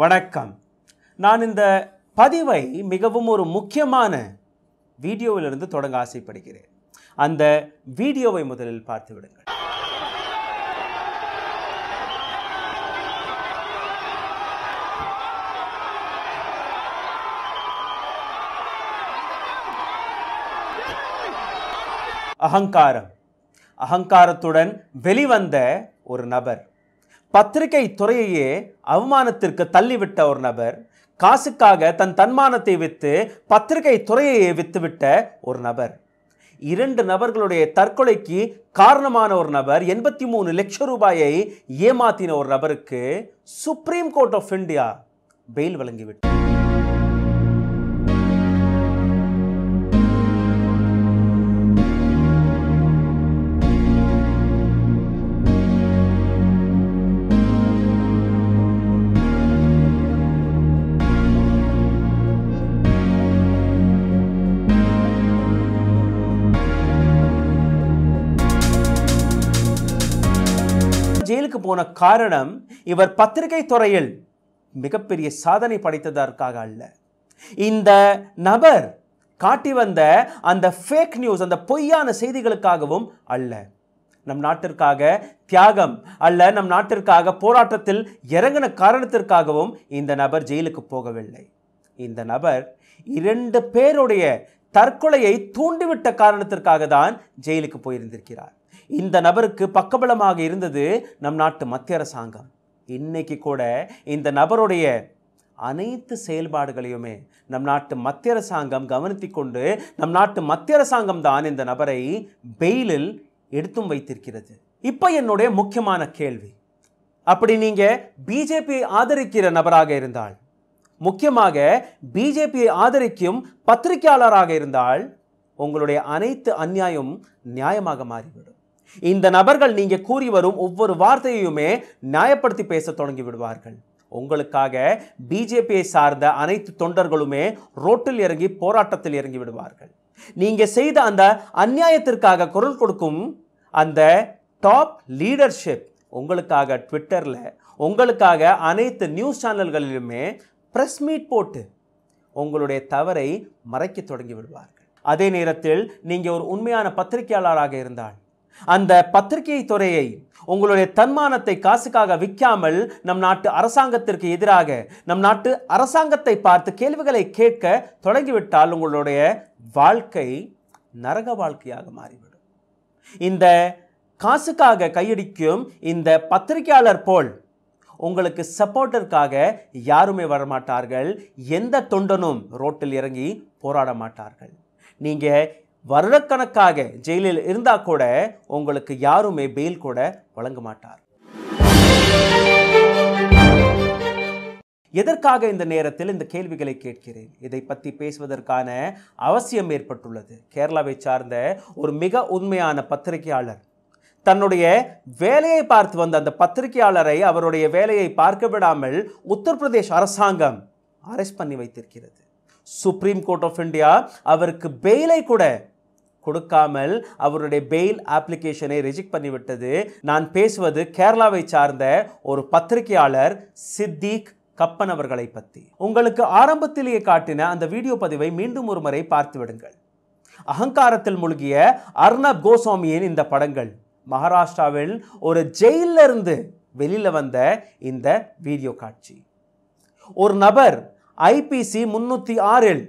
வணக்கம் நான் இந்த பதிவை மிகவும் ஒரு முக்கியமான வீடியோவிலிருந்து தொடங்க ஆசைப்படுகிறேன் அந்த வீடியோவை முதலில் பார்த்து விடுங்கள் அகங்காரம் அகங்காரத்துடன் வெளிவந்த ஒரு நபர் பத்திரிகை துறையையே அவமானத்திற்கு தள்ளிவிட்ட ஒரு நபர் காசுக்காக தன் தன்மானத்தை விற்று பத்திரிகை துறையையே வித்துவிட்ட ஒரு நபர் இரண்டு நபர்களுடைய தற்கொலைக்கு காரணமான ஒரு நபர் எண்பத்தி மூணு லட்சம் ரூபாயை ஏமாத்தின ஒரு நபருக்கு supreme court of India bail வழங்கிவிட்டது ஜெயிலுக்கு போன காரணம் இவர் பத்திரிகை துறையில் மிகப்பெரிய சாதனை படைத்ததற்காக அல்ல இந்த நபர் காட்டி வந்த அந்த ஃபேக் நியூஸ் அந்த பொய்யான செய்திகளுக்காகவும் அல்ல நம் நாட்டிற்காக தியாகம் அல்ல நம் நாட்டிற்காக போராட்டத்தில் இறங்கின காரணத்திற்காகவும் இந்த நபர் ஜெயிலுக்கு போகவில்லை இந்த நபர் இரண்டு பேருடைய தற்கொலையை தூண்டிவிட்ட காரணத்திற்காக தான் ஜெயிலுக்கு போயிருந்திருக்கிறார் இந்த நபருக்கு பக்கபலமாக இருந்தது நம் நாட்டு மத்திய அரசாங்கம் இன்னைக்கு கூட இந்த நபருடைய அனைத்து செயல்பாடுகளையுமே நம் நாட்டு மத்திய அரசாங்கம் கவனித்து கொண்டு நம் நாட்டு மத்திய அரசாங்கம் தான் இந்த நபரை பெயிலில் எடுத்தும் வைத்திருக்கிறது இப்போ என்னுடைய முக்கியமான கேள்வி அப்படி நீங்கள் பிஜேபி ஆதரிக்கிற நபராக இருந்தால் முக்கியமாக பிஜேபியை ஆதரிக்கும் பத்திரிகையாளராக இருந்தால் உங்களுடைய அனைத்து அந்நியாயம் நியாயமாக மாறிவிடும் இந்த நபர்கள் நீங்கள் கூறி வரும் ஒவ்வொரு வார்த்தையுமே நியாயப்படுத்தி பேச தொடங்கி விடுவார்கள் உங்களுக்காக பிஜேபியை சார்ந்த அனைத்து தொண்டர்களுமே ரோட்டில் இறங்கி போராட்டத்தில் இறங்கி விடுவார்கள் நீங்கள் செய்த அந்த அந்நியாயத்திற்காக குரல் கொடுக்கும் அந்த டாப் லீடர்ஷிப் உங்களுக்காக ட்விட்டரில் உங்களுக்காக அனைத்து நியூஸ் சேனல்களிலுமே ப்ரெஸ் மீட் போட்டு உங்களுடைய தவறை மறைக்க தொடங்கி விடுவார்கள் அதே நேரத்தில் நீங்கள் ஒரு உண்மையான பத்திரிகையாளராக இருந்தால் அந்த பத்திரிகை துறையை உங்களுடைய தன்மானத்தை காசுக்காக விற்காமல் நம் நாட்டு அரசாங்கத்திற்கு எதிராக நம் நாட்டு அரசாங்கத்தை பார்த்து கேள்விகளை கேட்க தொடங்கிவிட்டால் உங்களுடைய வாழ்க்கை நரக வாழ்க்கையாக மாறிவிடும் இந்த காசுக்காக கையடிக்கும் இந்த பத்திரிகையாளர் போல் உங்களுக்கு சப்போர்ட்டருக்காக யாருமே வரமாட்டார்கள் எந்த தொண்டனும் ரோட்டில் இறங்கி போராட மாட்டார்கள் நீங்கள் வருடக்கணக்காக ஜெயிலில் இருந்தால் கூட உங்களுக்கு யாருமே பெயில் கூட வழங்க மாட்டார் எதற்காக இந்த நேரத்தில் இந்த கேள்விகளை கேட்கிறேன் இதை பற்றி பேசுவதற்கான அவசியம் ஏற்பட்டுள்ளது கேரளாவை சார்ந்த ஒரு மிக உண்மையான பத்திரிகையாளர் தன்னுடைய வேலையை பார்த்து வந்த அந்த பத்திரிகையாளரை அவருடைய வேலையை பார்க்க விடாமல் உத்தரப்பிரதேஷ் அரசாங்கம் அரெஸ்ட் பண்ணி வைத்திருக்கிறது சுப்ரீம் கோர்ட் ஆஃப் இந்தியா அவருக்கு பெயிலை கூட கொடுக்காமல் அவருடைய பெயில் அப்ளிகேஷனை ரிஜெக்ட் பண்ணிவிட்டது நான் பேசுவது கேரளாவை சார்ந்த ஒரு பத்திரிகையாளர் சித்திக் கப்பன் அவர்களை பற்றி உங்களுக்கு ஆரம்பத்திலேயே காட்டின அந்த வீடியோ பதிவை மீண்டும் ஒரு முறை பார்த்து விடுங்கள் அகங்காரத்தில் மூழ்கிய அர்ணப் கோசாமியின் இந்த படங்கள் மகாராஷ்டிராவில் ஒரு ஜெயிலில் இருந்து வெளியில் வந்த இந்த வீடியோ காட்சி ஒரு நபர் ஐபிசி முன்னூற்றி ஆறில்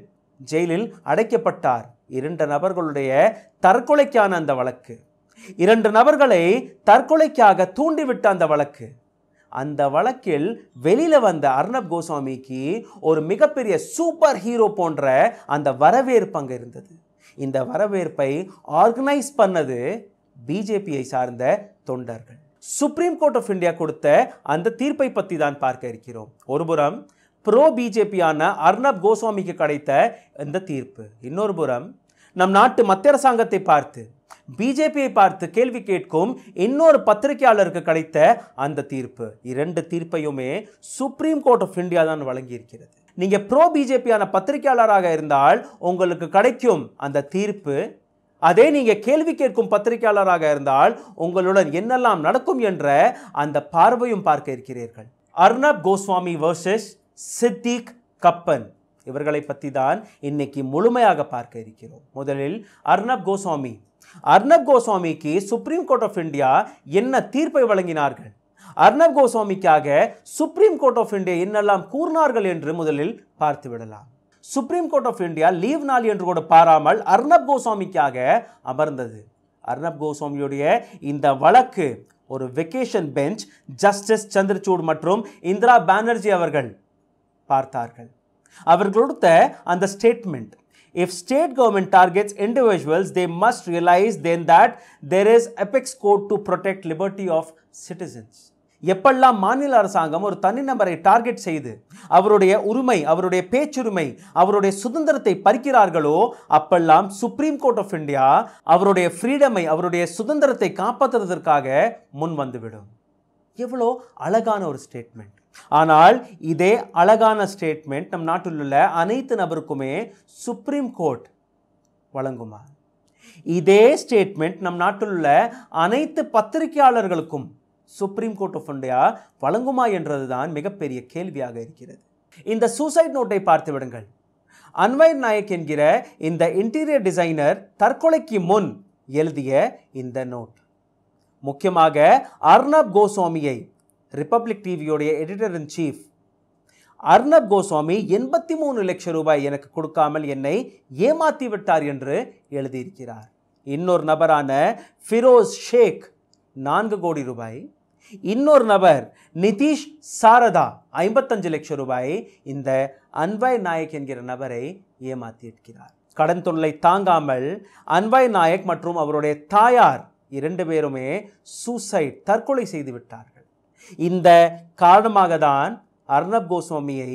ஜெயிலில் அடைக்கப்பட்டார் இரண்டு நபர்களுடைய தற்கொலைக்கான அந்த வழக்கு இரண்டு நபர்களை தற்கொலைக்காக தூண்டிவிட்ட அந்த வழக்கு அந்த வழக்கில் வெளியில் வந்த அர்ணப் கோசாமிக்கு ஒரு மிகப்பெரிய சூப்பர் ஹீரோ போன்ற அந்த வரவேற்பு அங்கே இருந்தது இந்த வரவேற்பை ஆர்கனைஸ் பண்ணது பிஜேபியை சார்ந்த தொண்டர்கள் சுப்ரீம் கோர்ட் ஆஃப் இந்தியா கொடுத்த அந்த தீர்ப்பை பற்றி தான் பார்க்க இருக்கிறோம் ஒருபுறம் ப்ரோ பிஜேபியான அர்ணப் கோஸ்வாமிக்கு கிடைத்த இந்த தீர்ப்பு இன்னொரு புறம் நம் நாட்டு மத்திய அரசாங்கத்தை பார்த்து பிஜேபியை பார்த்து கேள்வி கேட்கும் இன்னொரு பத்திரிகையாளருக்கு கிடைத்த அந்த தீர்ப்பு இரண்டு தீர்ப்பையுமே சுப்ரீம் கோர்ட் ஆஃப் இந்தியா தான் வழங்கியிருக்கிறது நீங்கள் ப்ரோ பிஜேபியான பத்திரிகையாளராக இருந்தால் உங்களுக்கு கிடைக்கும் அந்த தீர்ப்பு அதே நீங்கள் கேள்வி கேட்கும் பத்திரிகையாளராக இருந்தால் உங்களுடன் என்னெல்லாம் நடக்கும் என்ற அந்த பார்வையும் பார்க்க இருக்கிறீர்கள் அர்ணப் கோஸ்வாமி வர்சஸ் சித்திக் கப்பன் இவர்களை பற்றி தான் இன்னைக்கு முழுமையாக பார்க்க இருக்கிறோம் முதலில் அர்ணப் கோசாமி அர்ணப் கோஸ்வாமிக்கு சுப்ரீம் கோர்ட் ஆஃப் இந்தியா என்ன தீர்ப்பை வழங்கினார்கள் அர்ணப் கோஸ்வாமிக்காக சுப்ரீம் கோர்ட் ஆஃப் இந்தியா என்னெல்லாம் கூறினார்கள் என்று முதலில் பார்த்து விடலாம் supreme court of India leave நாள் என்று கூட பாராமல் அர்ணப் கோஸ்வாமிக்காக அமர்ந்தது அர்ணப் கோஸ்வாமியுடைய இந்த வழக்கு ஒரு வெக்கேஷன் பெஞ்ச் ஜஸ்டிஸ் சந்திரசூட் மற்றும் இந்திரா பானர்ஜி அவர்கள் பார்த்தார்கள் அவர் கொடுத்த அந்த statement if state government targets individuals they must realise then that there is apex court to protect liberty of citizens எப்பெல்லாம் மாநில அரசாங்கம் ஒரு தனிநபரை டார்கெட் செய்து அவருடைய உரிமை அவருடைய பேச்சுரிமை அவருடைய சுதந்திரத்தை பறிக்கிறார்களோ அப்பெல்லாம் சுப்ரீம் கோர்ட் ஆஃப் இந்தியா அவருடைய ஃப்ரீடமை அவருடைய சுதந்திரத்தை காப்பாற்றுறதற்காக முன் வந்துவிடும் எவ்வளோ அழகான ஒரு ஸ்டேட்மெண்ட் ஆனால் இதே அழகான ஸ்டேட்மெண்ட் நம் நாட்டில் உள்ள அனைத்து நபருக்குமே சுப்ரீம் கோர்ட் வழங்குமா இதே ஸ்டேட்மெண்ட் நம் நாட்டில் உள்ள அனைத்து பத்திரிகையாளர்களுக்கும் சுப்ரீம் கோர்ட் ஆஃப் இந்தியா வழங்குமா என்றதுதான் மிகப்பெரிய கேள்வியாக இருக்கிறது இந்த சூசைட் நோட்டை பார்த்து விடுங்கள் அன்வைர் நாயக் என்கிற இந்த இன்டீரியர் டிசைனர் தற்கொலைக்கு முன் எழுதிய இந்த நோட் முக்கியமாக அர்ணப் கோஸ்வாமியை ரிப்பப்ளிக் டிவியோடைய editor in chief Arnab Goswami எண்பத்தி மூணு லட்சம் ரூபாய் எனக்கு கொடுக்காமல் என்னை ஏமாத்தி விட்டார் என்று எழுதியிருக்கிறார் இன்னொரு நபரான ஃபிரோஸ் ஷேக் நான்கு கோடி ரூபாய் இன்னொரு நபர் நிதிஷ் சாரதா ஐம்பத்தஞ்சு லட்சம் ரூபாய் இந்த அன்வாய் நாயக் என்கிற நபரை ஏமாத்தியிருக்கிறார் கடன் தொல்லை தாங்காமல் அன்வாய் நாயக் மற்றும் அவருடைய தாயார் இரண்டு பேருமே சூசைட் தற்கொலை செய்து விட்டார்கள் இந்த காரணமாக தான் அர்ணப் கோஸ்வாமியை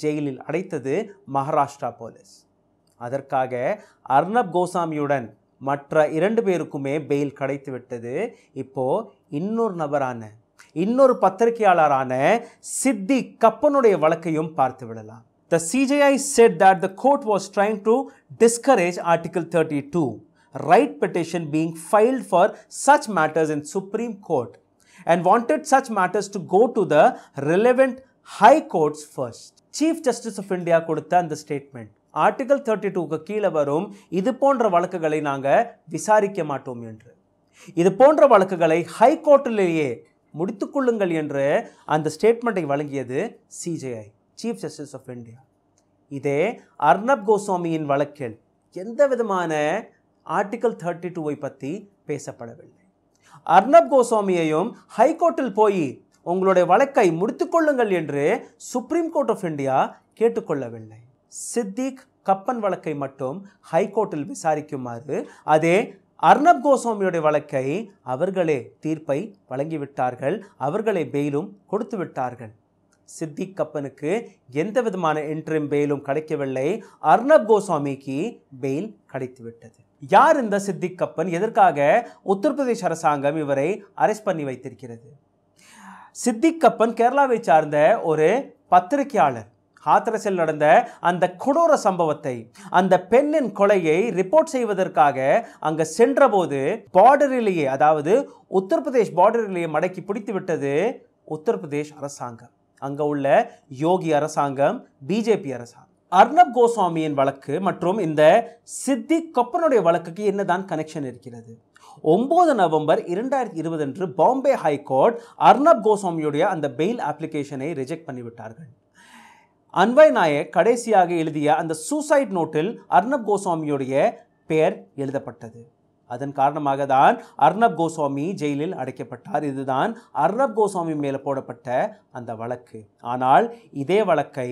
ஜெயிலில் அடைத்தது மகாராஷ்டிரா போலீஸ் அதற்காக அர்ணப் கோஸ்வாமியுடன் மற்ற இரண்டு பேருக்குமே பெயில் கிடைத்து விட்டது இப்போது இன்னொரு நபரான இன்னொரு பத்திரிகையாளரான சித்தி கப்பனுடைய வழக்கையும் பார்த்து விடலாம் the CJI said that the court was trying to discourage article thirty two writ petition being filed for such matters in supreme court and wanted such matters to go to the relevant high courts first. Chief Justice of India கொடுத்த அந்த statement article thirty டூக்கு கீழே வரும் இது போன்ற வழக்குகளை நாங்கள் விசாரிக்க மாட்டோம் என்று இது போன்ற வழக்குகளை ஹை கோர்ட்டிலேயே முடித்துக்கொள்ளுங்கள் என்று அந்த ஸ்டேட்மெண்ட்டை வழங்கியது CJI chief justice of India இதே அர்ணப் கோஸ்வாமியின் வழக்கில் எந்த விதமான ஆர்டிக்கல் தேர்ட்டி டூவை பற்றி பேசப்படவில்லை அர்ணப் கோஸ்வாமியையும் ஹைகோர்ட்டில் போய் உங்களுடைய வழக்கை முடித்துக்கொள்ளுங்கள் என்று சுப்ரீம் கோர்ட் ஆஃப் இந்தியா கேட்டுக்கொள்ளவில்லை சித்திக் கப்பன் வழக்கை மட்டும் ஹைகோர்ட்டில் விசாரிக்குமாறு அதே அர்ணப் கோஸ்வாமியுடைய வழக்கை அவர்களே தீர்ப்பை வழங்கிவிட்டார்கள் அவர்களே பெயிலும் கொடுத்து விட்டார்கள் சித்திக் கப்பனுக்கு எந்த விதமான இன்ட்ரிம் பெயிலும் கிடைக்கவில்லை அர்ணப் கோஸ்வாமிக்கு பெயில் கிடைத்துவிட்டது யார் இந்த சித்திக் கப்பன் எதற்காக உத்தரப்பிரதேஷ் அரசாங்கம் இவரை அரெஸ்ட் பண்ணி வைத்திருக்கிறது சித்திக் கப்பன் கேரளாவை சார்ந்த ஒரு பத்திரிகையாளர் ஹாத்ரஸில் நடந்த அந்த கொடூர சம்பவத்தை அந்த பெண்ணின் கொலையை ரிப்போர்ட் செய்வதற்காக அங்கு சென்றபோது பார்டரிலேயே அதாவது உத்தரப்பிரதேஷ் பார்டரிலேயே மடக்கி பிடித்து விட்டது உத்தரப்பிரதேஷ் அரசாங்கம் அங்கே உள்ள யோகி அரசாங்கம் பிஜேபி அரசாங்கம் அர்ணப் கோசாமியின் வழக்கு மற்றும் இந்த சித்தி கப்பனுடைய வழக்குக்கு என்னதான் கனெக்ஷன் இருக்கிறது ஒம்பது நவம்பர் இரண்டாயிரத்தி இருபது அன்று பாம்பே ஹைகோர்ட் அர்ணப் கோஸ்வாமியுடைய அந்த பெயில் அப்ளிகேஷனை ரிஜெக்ட் பண்ணிவிட்டார்கள் அன்வய் நாயக் கடைசியாக எழுதிய அந்த சூசைட் நோட்டில் அர்ணப் கோஸ்வாமியுடைய பெயர் எழுதப்பட்டது அதன் காரணமாக தான் அர்ணப் கோசாமி ஜெயிலில் அடைக்கப்பட்டார் இதுதான் அர்ணப் கோசாமி மேலே போடப்பட்ட அந்த வழக்கு ஆனால் இதே வழக்கை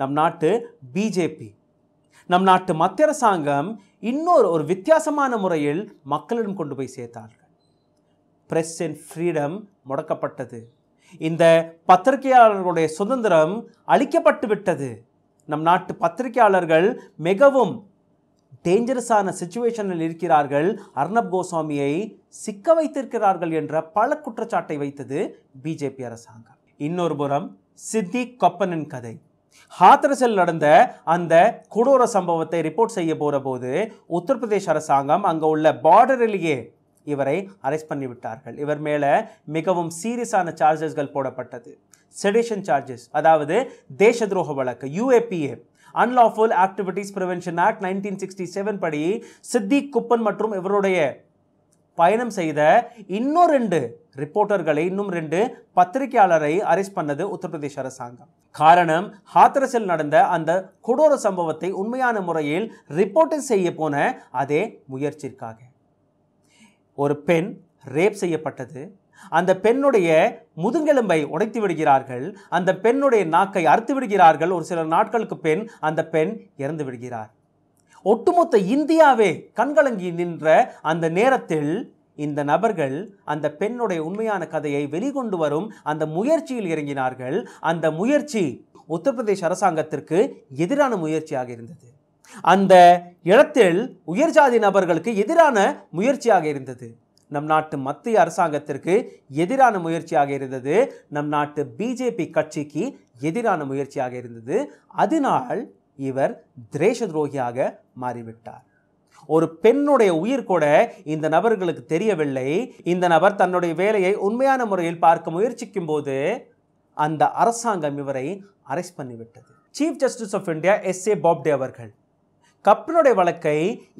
நம் நாட்டு பிஜேபி நம் நாட்டு மத்திய அரசாங்கம் இன்னொரு ஒரு வித்தியாசமான முறையில் மக்களிடம் கொண்டு போய் சேர்த்தார்கள் பிரஸ் அண்ட் ஃப்ரீடம் முடக்கப்பட்டது இந்த பத்திரிகையாளர்களுடைய சுதந்திரம் அளிக்கப்பட்டு விட்டது நம் நாட்டு பத்திரிகையாளர்கள் மிகவும் டேஞ்சரஸான சுச்சுவேஷனில் இருக்கிறார்கள் அர்ணப் கோசாமியை சிக்க வைத்திருக்கிறார்கள் என்ற பல குற்றச்சாட்டை வைத்தது பிஜேபி அரசாங்கம் இன்னொரு புறம் சித்திக் கொப்பனின் கதை ஹாத்ரஸில் நடந்த அந்த கொடூர சம்பவத்தை ரிப்போர்ட் செய்ய போகிற போது உத்தரப்பிரதேஷ் அரசாங்கம் அங்கே உள்ள பார்டரிலேயே இவரை அரெஸ்ட் பண்ணிவிட்டார்கள் இவர் மேலே மிகவும் சீரியஸான சார்ஜஸ்கள் போடப்பட்டது செடிஷன் சார்ஜஸ் அதாவது தேச துரோக வழக்கு UAPA unlawful activities prevention act nineteen sixty seven படி சித்திக் குப்பன் மற்றும் இவருடைய பயணம் செய்த இன்னும் ரெண்டு ரிப்போர்ட்டர்களை இன்னும் ரெண்டு பத்திரிகையாளரை அரெஸ்ட் பண்ணது உத்தரப்பிரதேச அரசாங்கம் காரணம் ஹாத்ரஸில் நடந்த அந்த கொடூர சம்பவத்தை உண்மையான முறையில் ரிப்போர்ட்டிங் செய்ய போன அதே முயற்சிற்காக ஒரு பெண் ரேப் செய்யப்பட்டது அந்த பெண்ணுடைய முதுங்கெலும்பை உடைத்து விடுகிறார்கள் அந்த பெண்ணுடைய நாக்கை அறுத்து விடுகிறார்கள் ஒரு சில நாட்களுக்கு பெண் அந்த பெண் இறந்து விடுகிறார் ஒட்டுமொத்த இந்தியாவே கண்கலங்கி நின்ற அந்த நேரத்தில் இந்த நபர்கள் அந்த பெண்ணுடைய உண்மையான கதையை வெளிக்கொண்டு வரும் அந்த முயற்சியில் இறங்கினார்கள் அந்த முயற்சி உத்தரப்பிரதேஷ் அரசாங்கத்திற்கு எதிரான முயற்சியாக இருந்தது அந்த இடத்தில் உயர்ஜாதி நபர்களுக்கு எதிரான முயற்சியாக இருந்தது நம் நாட்டு மத்திய அரசாங்கத்திற்கு எதிரான முயற்சியாக இருந்தது நம் நாட்டு பிஜேபி கட்சிக்கு எதிரான முயற்சியாக இருந்தது அதனால் இவர் திரேஷ துரோகியாக மாறிவிட்டார் ஒரு பெண்ணுடைய உயிர் கூட இந்த நபர்களுக்கு தெரியவில்லை இந்த நபர் தன்னுடைய வேலையை உண்மையான முறையில் பார்க்க முயற்சிக்கும் போது அந்த அரசாங்கம் இவரை அரெஸ்ட் பண்ணிவிட்டது chief justice of India S A Bobde அவர்கள் கப்பனுடைய வழக்கை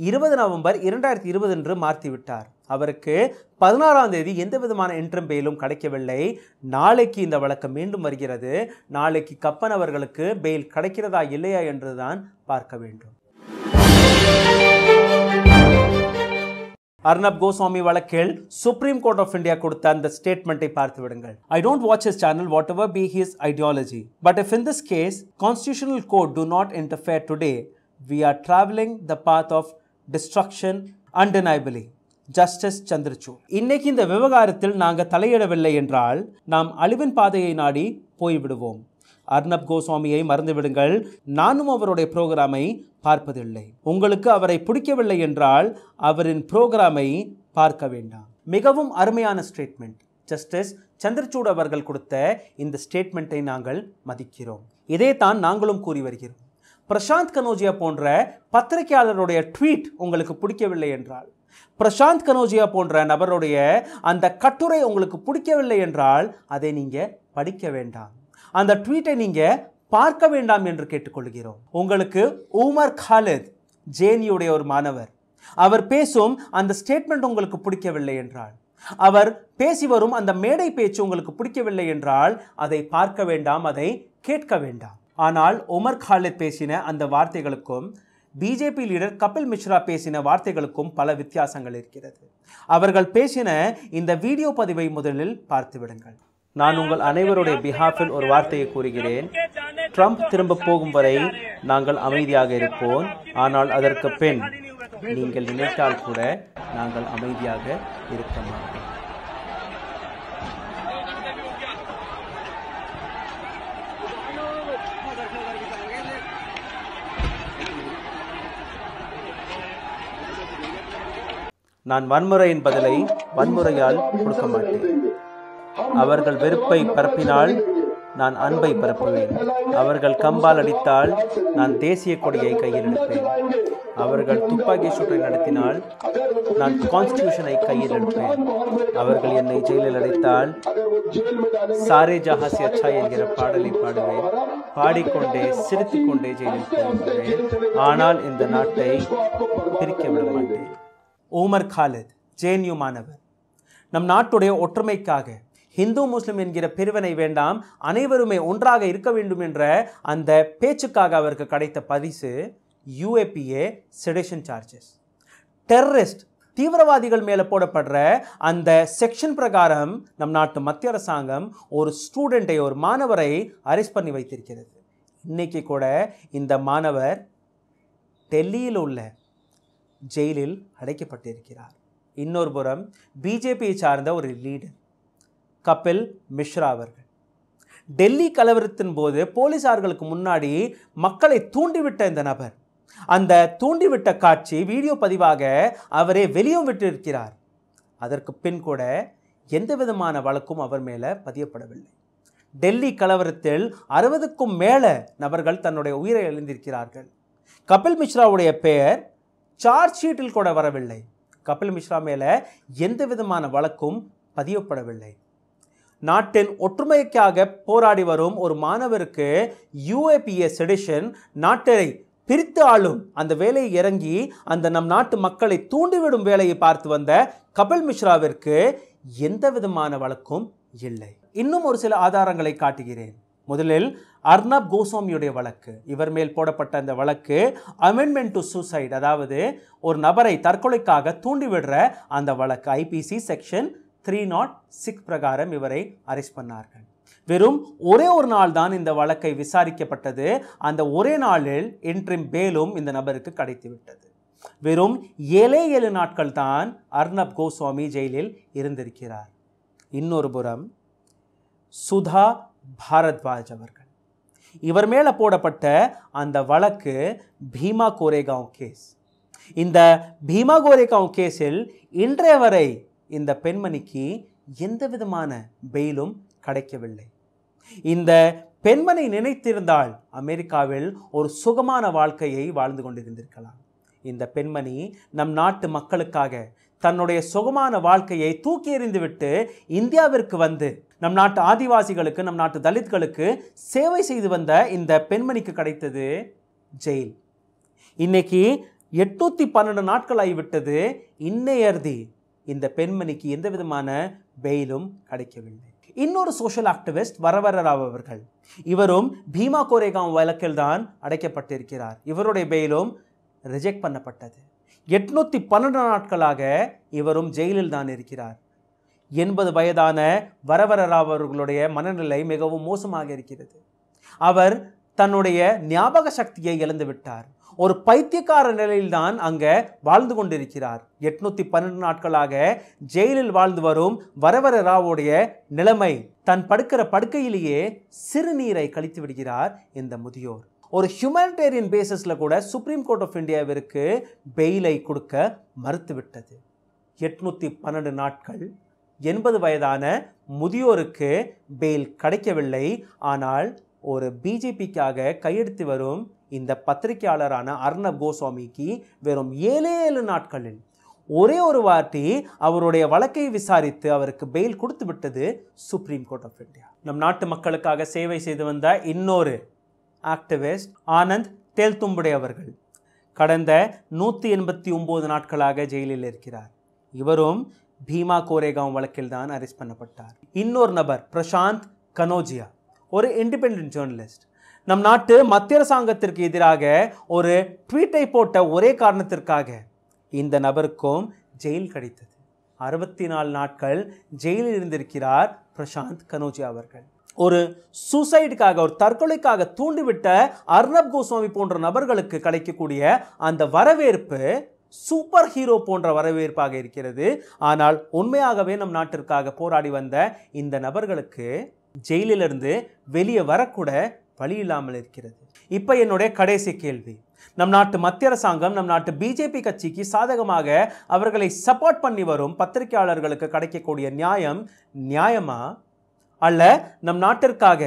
இருபது நவம்பர் இரண்டாயிரத்தி இருபது என்று மாற்றிவிட்டார் அவருக்கு பதினாறாம் தேதி எந்த விதமான இன்ட்ரம் பெயிலும் கிடைக்கவில்லை நாளைக்கு இந்த வழக்கு மீண்டும் வருகிறது நாளைக்கு கப்பன் அவர்களுக்கு பெயில் கிடைக்கிறதா இல்லையா என்றுதான் பார்க்க வேண்டும் அர்ணப் கோஸ்வாமி வழக்கில் சுப்ரீம் கோர்ட் ஆஃப் இந்தியா கொடுத்த அந்த ஸ்டேட்மெண்ட்டை பார்த்து விடுங்கள் I don't watch his channel whatever be his ideology but if in this case constitutional court do not interfere today we are travelling the path of destruction undeniably justice Chandrachud இன்னைக்கு இந்த விவகாரத்தில் நாங்கள் தலையிடவில்லை என்றால் நாம் அழிவின் பாதையை நாடி போய்விடுவோம் அர்ணப் கோஸ்வாமியை மறந்துவிடுங்கள் நானும் அவருடைய புரோகிராமை பார்ப்பதில்லை உங்களுக்கு அவரை பிடிக்கவில்லை என்றால் அவரின் புரோகிராமை பார்க்க வேண்டாம் மிகவும் அருமையான ஸ்டேட்மெண்ட் ஜஸ்டிஸ் சந்திரசூட் அவர்கள் கொடுத்த இந்த ஸ்டேட்மெண்ட்டை நாங்கள் மதிக்கிறோம் இதே தான் நாங்களும் கூறி வருகிறோம் பிரசாந்த் கனோஜியா போன்ற பத்திரிகையாளருடைய ட்வீட் உங்களுக்கு பிடிக்கவில்லை என்றால் பிரசாந்த் கனோஜியா போன்ற நபருடைய அந்த கட்டுரை உங்களுக்கு பிடிக்கவில்லை என்றால் அதை நீங்கள் படிக்க வேண்டாம் அந்த ட்வீட்டை நீங்கள் பார்க்க வேண்டாம் என்று கேட்டுக்கொள்கிறோம் உங்களுக்கு உமர் காலித் ஜேனியுடைய ஒரு மாணவர் அவர் பேசும் அந்த ஸ்டேட்மெண்ட் உங்களுக்கு பிடிக்கவில்லை என்றால் அவர் பேசி வரும் அந்த மேடை பேச்சு உங்களுக்கு பிடிக்கவில்லை என்றால் அதை பார்க்க வேண்டாம் அதை கேட்க வேண்டாம் ஆனால் உமர் காலித் பேசின அந்த வார்த்தைகளுக்கும் பிஜேபி லீடர் கபில் மிஸ்ரா பேசின வார்த்தைகளுக்கும் பல வித்தியாசங்கள் இருக்கிறது அவர்கள் பேசின இந்த வீடியோ பதிவை முதலில் பார்த்து விடுங்கள் நான் உங்கள் அனைவருடைய பிஹாஃபில் ஒரு வார்த்தையை கூறுகிறேன் ட்ரம்ப் திரும்ப போகும் வரை நாங்கள் அமைதியாக இருப்போம் ஆனால் அதற்கு பின் நீங்கள் நினைத்தால் கூட நாங்கள் அமைதியாக இருக்க மாட்டோம் நான் வன்முறையின் பதிலை வன்முறையால் கொடுக்க மாட்டேன் அவர்கள் வெறுப்பை பரப்பினால் நான் அன்பை பரப்புவேன் அவர்கள் கம்பால் அடித்தால் நான் தேசிய கொடியை கையில் எடுப்பேன் அவர்கள் துப்பாக்கி சூட்டை நடத்தினால் நான் கான்ஸ்டியூஷனை கையில் எடுப்பேன் அவர்கள் என்னை ஜெயிலில் அடைத்தால் சாரே ஜஹாசி அச்சா என்கிற பாடலை பாடுவேன் பாடிக்கொண்டே சிரித்துக்கொண்டே ஜெயிலில் போவேன் ஆனால் இந்த நாட்டை பிரிக்க விட மாட்டேன் ஓமர் காலித் ஜேன்யூ மாணவர் நம் நாட்டுடைய ஒற்றுமைக்காக ஹிந்து முஸ்லிம் என்கிற பிரிவினை வேண்டாம் அனைவருமே ஒன்றாக இருக்க வேண்டும் என்ற அந்த பேச்சுக்காக அவருக்கு கிடைத்த பரிசு யூஏபிஏ செடேஷன் சார்ஜஸ் டெரரிஸ்ட் தீவிரவாதிகள் மேலே போடப்படுற அந்த செக்ஷன் பிரகாரம் நம் நாட்டு மத்திய அரசாங்கம் ஒரு ஸ்டூடெண்ட்டை ஒரு மாணவரை அரெஸ்ட் பண்ணி வைத்திருக்கிறது இன்றைக்கி கூட இந்த மாணவர் டெல்லியில் உள்ள ஜெயிலில் அடைக்கப்பட்டிருக்கிறார் இன்னொரு புறம் பிஜேபியை சார்ந்த ஒரு லீடர் கபில் மிஸ்ரா அவர்கள் டெல்லி கலவரத்தின் போது போலீசார்களுக்கு முன்னாடி மக்களை தூண்டிவிட்ட இந்த நபர் அந்த தூண்டிவிட்ட காட்சி வீடியோ பதிவாக அவரே வெளியும் விட்டிருக்கிறார் அதற்கு பின் கூட எந்த விதமான வழக்கும் அவர் மேலே பதியப்படவில்லை டெல்லி கலவரத்தில் அறுபதுக்கும் மேலே நபர்கள் தன்னுடைய உயிரை எழுந்திருக்கிறார்கள் கபில் மிஸ்ராவுடைய பெயர் சார்ஜ் ஷீட்டில் கூட வரவில்லை கபில் மிஸ்ரா மேலே எந்த விதமான வழக்கும் பதியப்படவில்லை நாட்டின் ஒற்றுமைக்காக போராடி வரும் ஒரு மாணவருக்கு யூஏபிஏ செடிஷன் நாட்டரை பிரித்து ஆளும் அந்த வேலையை இறங்கி அந்த நம் நாட்டு மக்களை தூண்டிவிடும் வேலையை பார்த்து வந்த கபில் மிஸ்ராவிற்கு எந்த விதமான வழக்கும் இல்லை இன்னும் ஒரு சில ஆதாரங்களை காட்டுகிறேன் முதலில் அர்ணப் கோஸ்வாமியுடைய வழக்கு இவர் மேல் போடப்பட்ட அந்த வழக்கு அமெண்ட்மெண்ட் டு சூசைட் அதாவது ஒரு நபரை தற்கொலைக்காக தூண்டிவிடுற அந்த வழக்கு IPC section three naught six பிரகாரம் இவரை அரெஸ்ட் பண்ணார்கள் வெறும் ஒரே ஒரு நாள் தான் இந்த வழக்கை விசாரிக்கப்பட்டது அந்த ஒரே நாளில் என்ட்ரிம் பேலும் இந்த நபருக்கு கிடைத்து விட்டது வெறும் ஏழே ஏழு நாட்கள் தான் அர்ணப் கோஸ்வாமி ஜெயிலில் இருந்திருக்கிறார் இன்னொரு புறம் சுதா பாரத்வாஜ் அவர்கள் இவர் மேலே போடப்பட்ட அந்த வழக்கு பீமா கோரேகாவ் கேஸ் இந்த பீமா கோரேகாவ் கேஸில் இன்றைய வரை இந்த பெண்மணிக்கு எந்த விதமான பெயிலும் கிடைக்கவில்லை இந்த பெண்மணி நினைத்திருந்தால் அமெரிக்காவில் ஒரு சுகமான வாழ்க்கையை வாழ்ந்து கொண்டிருந்திருக்கலாம் இந்த பெண்மணி நம் நாட்டு மக்களுக்காக தன்னுடைய சுகமான வாழ்க்கையை தூக்கி எறிந்துவிட்டு இந்தியாவிற்கு வந்து நம் நாட்டு ஆதிவாசிகளுக்கு நம் நாட்டு தலித்களுக்கு சேவை செய்து வந்த இந்த பெண்மணிக்கு கிடைத்தது ஜெயில் இன்னைக்கு எட்நூற்றி பன்னெண்டு நாட்கள் ஆகிவிட்டது இன்னையர்தி இந்த பெண்மணிக்கு எந்த விதமான பெயிலும் கிடைக்கவில்லை இன்னொரு சோஷியல் ஆக்டிவிஸ்ட் ராவ் அவர்கள் இவரும் பீமா கோரேகாம் வழக்கில் தான் அடைக்கப்பட்டிருக்கிறார் இவருடைய பெயிலும் ரிஜெக்ட் பண்ணப்பட்டது எட்நூற்றி பன்னெண்டு நாட்களாக இவரும் ஜெயிலில் தான் இருக்கிறார் எண்பது வயதான வரவரராவ் அவர்களுடைய மனநிலை மிகவும் மோசமாக இருக்கிறது அவர் தன்னுடைய ஞாபக சக்தியை இழந்துவிட்டார் ஒரு பைத்தியக்கார நிலையில்தான் அங்கே வாழ்ந்து கொண்டிருக்கிறார் எட்நூற்றி பன்னெண்டு நாட்களாக ஜெயிலில் வாழ்ந்து வரும் வரவர ராவோடைய நிலைமை தன் படுக்கிற படுக்கையிலேயே சிறுநீரை கழித்து விடுகிறார் இந்த முதியோர் ஒரு ஹியூமனிடேரியன் பேசிஸில் கூட சுப்ரீம் கோர்ட் ஆஃப் இந்தியாவிற்கு பெயிலை கொடுக்க மறுத்துவிட்டது எட்நூற்றி பன்னெண்டு நாட்கள் எண்பது வயதான முதியோருக்கு பெயில் கிடைக்கவில்லை ஆனால் ஒரு பிஜேபிக்காக கையெடுத்து வரும் இந்த பத்திரிகையாளரான அர்ணப் கோஸ்வாமிக்கு வெறும் ஏழே ஏழு நாட்களில் ஒரே ஒரு வாட்டி அவருடைய வழக்கை விசாரித்து அவருக்கு பெயில் கொடுத்து விட்டது சுப்ரீம் கோர்ட் ஆஃப் இந்தியா நம் நாட்டு மக்களுக்காக சேவை செய்து வந்த இன்னொரு ஆக்டிவிஸ்ட் ஆனந்த் தேல்தும்புடே அவர்கள் கடந்த நூற்றி எண்பத்தி ஒம்பது நாட்களாக ஜெயிலில் இருக்கிறார் இவரும் பீமா கோரேகாவ் வழக்கில் தான் அரெஸ்ட் பண்ணப்பட்டார் இன்னொரு நபர் பிரசாந்த் கனோஜியா ஒரு இண்டிபெண்ட் ஜேர்னலிஸ்ட் நம் நாட்டு மத்திய அரசாங்கத்திற்கு எதிராக ஒரு ட்வீட்டை போட்ட ஒரே காரணத்திற்காக இந்த நபருக்கும் ஜெயில் கிடைத்தது அறுபத்தி நாலு நாட்கள் ஜெயிலில் இருந்திருக்கிறார் பிரசாந்த் கனோஜியா அவர்கள் ஒரு சூசைடுக்காக ஒரு தற்கொலைக்காக தூண்டிவிட்ட அர்ணப் கோஸ்வாமி போன்ற நபர்களுக்கு கிடைக்கக்கூடிய அந்த வரவேற்பு சூப்பர் ஹீரோ போன்ற வரவேற்பாக இருக்கிறது ஆனால் உண்மையாகவே நம் நாட்டிற்காக போராடி வந்த இந்த நபர்களுக்கு ஜெயிலிலிருந்து வெளியே வரக்கூட வழி இல்லாமல் இருக்கிறது இப்போ என்னுடைய கடைசி கேள்வி நம் நாட்டு மத்திய அரசாங்கம் நம் நாட்டு பிஜேபி கட்சிக்கு சாதகமாக அவர்களை சப்போர்ட் பண்ணி வரும் பத்திரிகையாளர்களுக்கு கிடைக்கக்கூடிய நியாயம் நியாயமா அல்ல நம் நாட்டிற்காக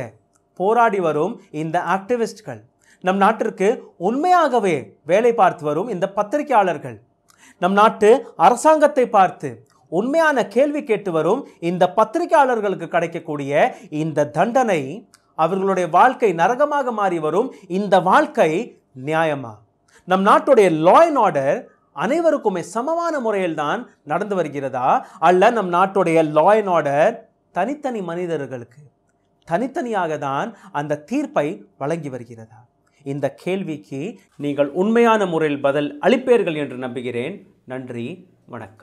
போராடி வரும் இந்த ஆக்டிவிஸ்ட்கள் நம் நாட்டிற்கு உண்மையாகவே வேலை பார்த்து வரும் இந்த பத்திரிகையாளர்கள் நம் நாட்டு அரசாங்கத்தை பார்த்து உண்மையான கேள்வி கேட்டு வரும் இந்த பத்திரிகையாளர்களுக்கு கிடைக்கக்கூடிய இந்த தண்டனை அவர்களுடைய வாழ்க்கை நரகமாக மாறி வரும் இந்த வாழ்க்கை நியாயமா நம் நாட்டுடைய லா அண்ட் ஆர்டர் அனைவருக்குமே சமமான முறையில் தான் நடந்து வருகிறதா அல்ல நம் நாட்டுடைய லா அண்ட் ஆர்டர் தனித்தனி மனிதர்களுக்கு தனித்தனியாக தான் அந்த தீர்ப்பை வழங்கி வருகிறதா இந்த கேள்விக்கு நீங்கள் உண்மையான முறையில் பதில் அளிப்பீர்கள் என்று நம்புகிறேன் நன்றி வணக்கம்